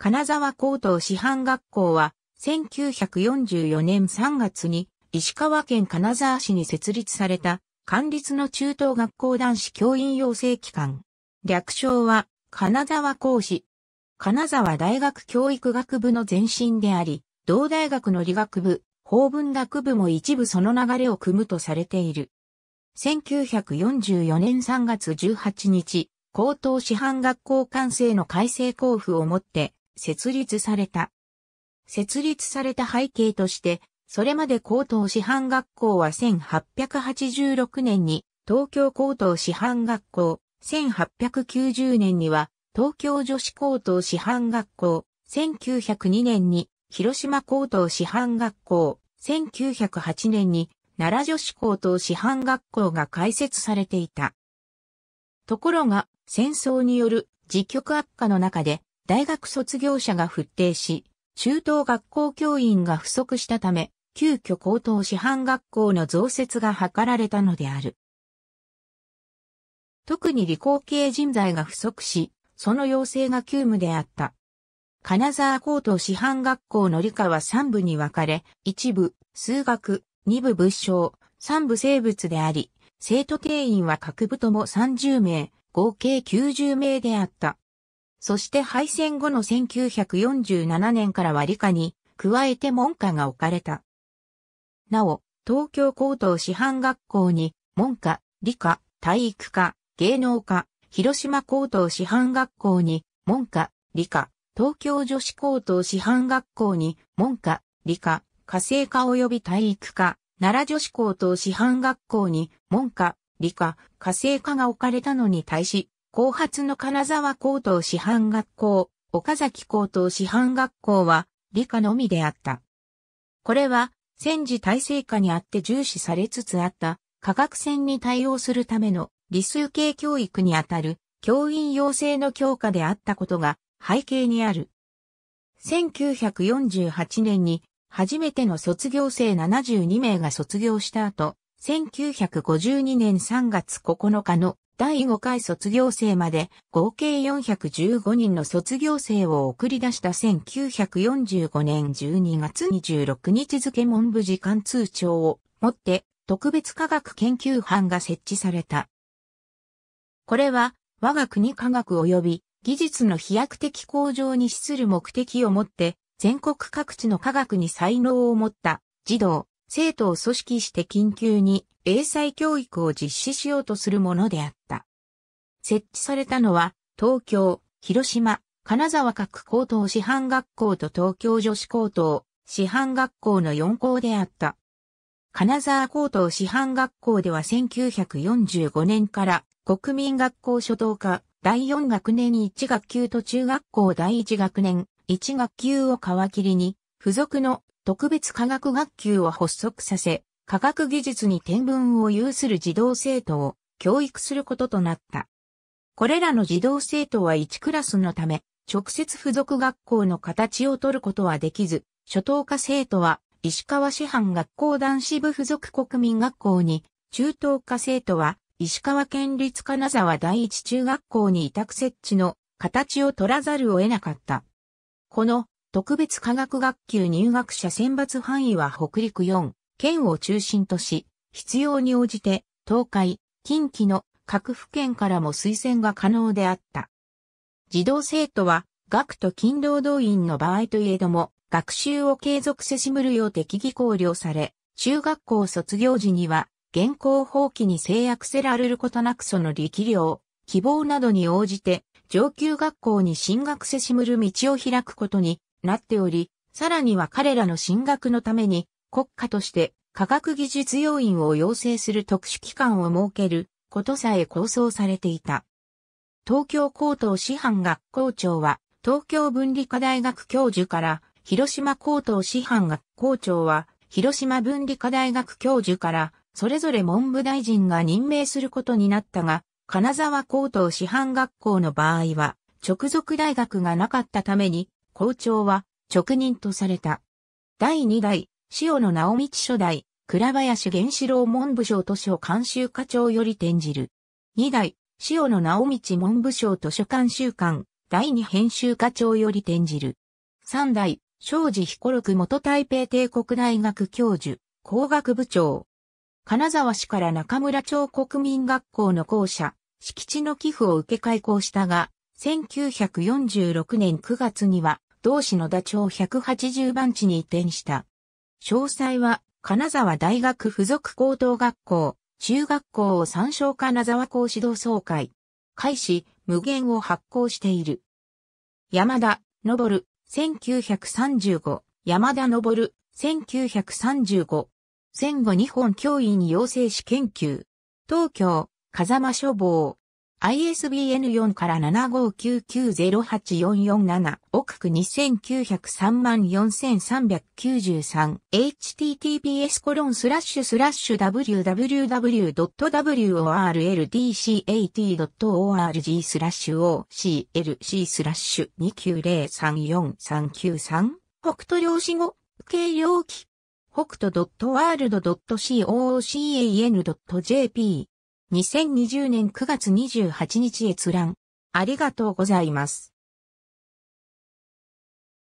金沢高等師範学校は、1944年3月に、石川県金沢市に設立された、管立の中等学校男子教員養成機関。略称は、金沢講師。金沢大学教育学部の前身であり、同大学の理学部、法文学部も一部その流れを組むとされている。1944年3月18日、高等師範学校完成の改正交付をもって、設立された。設立された背景として、それまで高等師範学校は1886年に東京高等師範学校、1890年には東京女子高等師範学校、1902年に広島高等師範学校、1908年に奈良女子高等師範学校が開設されていた。ところが、戦争による自局悪化の中で、大学卒業者が復定し、中等学校教員が不足したため、急遽高等師範学校の増設が図られたのである。特に理工系人材が不足し、その要請が急務であった。金沢高等師範学校の理科は3部に分かれ、一部、数学、2部物証、3部生物であり、生徒定員は各部とも30名、合計90名であった。そして敗戦後の1947年からは理科に加えて門下が置かれた。なお、東京高等師範学校に文科、理科、体育科、芸能科、広島高等師範学校に文科、理科、東京女子高等師範学校に文科、理科、家政科及び体育科、奈良女子高等師範学校に文科、理科、家政科が置かれたのに対し、後発の金沢高等師範学校、岡崎高等師範学校は理科のみであった。これは戦時体制下にあって重視されつつあった科学戦に対応するための理数系教育にあたる教員養成の強化であったことが背景にある。1948年に初めての卒業生72名が卒業した後、1952年3月9日の第5回卒業生まで合計415人の卒業生を送り出した1945年12月26日付文部次官通帳をもって特別科学研究班が設置された。これは我が国科学及び技術の飛躍的向上に資する目的をもって全国各地の科学に才能を持った児童、生徒を組織して緊急に英才教育を実施しようとするものであった。設置されたのは、東京、広島、金沢各高等師範学校と東京女子高等師範学校の4校であった。金沢高等師範学校では1945年から国民学校初等科第4学年1学級と中学校第1学年1学級を皮切りに付属の特別科学学級を発足させ、科学技術に天文を有する児童生徒を教育することとなった。これらの児童生徒は1クラスのため、直接付属学校の形を取ることはできず、初等科生徒は石川師範学校男子部付属国民学校に、中等科生徒は石川県立金沢第一中学校に委託設置の形を取らざるを得なかった。この特別科学学級入学者選抜範囲は北陸4県を中心とし、必要に応じて東海、近畿の各府県からも推薦が可能であった。児童生徒は学徒勤労動員の場合といえども、学習を継続せしむるよう適宜考慮され、中学校卒業時には、現行放棄に制約せられることなくその力量、希望などに応じて、上級学校に進学せしむる道を開くことになっており、さらには彼らの進学のために国家として科学技術要員を養成する特殊機関を設けることさえ構想されていた。東京高等師範学校長は東京文理科大学教授から広島高等師範学校長は広島文理科大学教授からそれぞれ文部大臣が任命することになったが、金沢高等師範学校の場合は直属大学がなかったために校長は直任とされた。第2代、塩野直道初代、倉林源志郎文部省図書監修課長より転じる。2代、塩野直道文部省図書監修官、第2編集課長より転じる。3代、庄司彦六元台北帝国大学教授、工学部長。金沢市から中村町国民学校の校舎、敷地の寄付を受け開校したが、1946年9月には同市チョウ180番地に移転した。詳細は、金沢大学附属高等学校、中学校を参照金沢校指導総会。開始、無限を発行している。山田、昇、1935、山田昇、1935。戦後日本教員養成し、研究。東京、風間書房、ISBN4 から7599084447奥区2903 4393https コロンスラッシュスラッシュ www.worldcat.org スラッシュ oclc スラッシュ2903439 3北斗漁師語、不計量機北斗 .world.cocan.jp 2020年9月28日閲覧。ありがとうございます。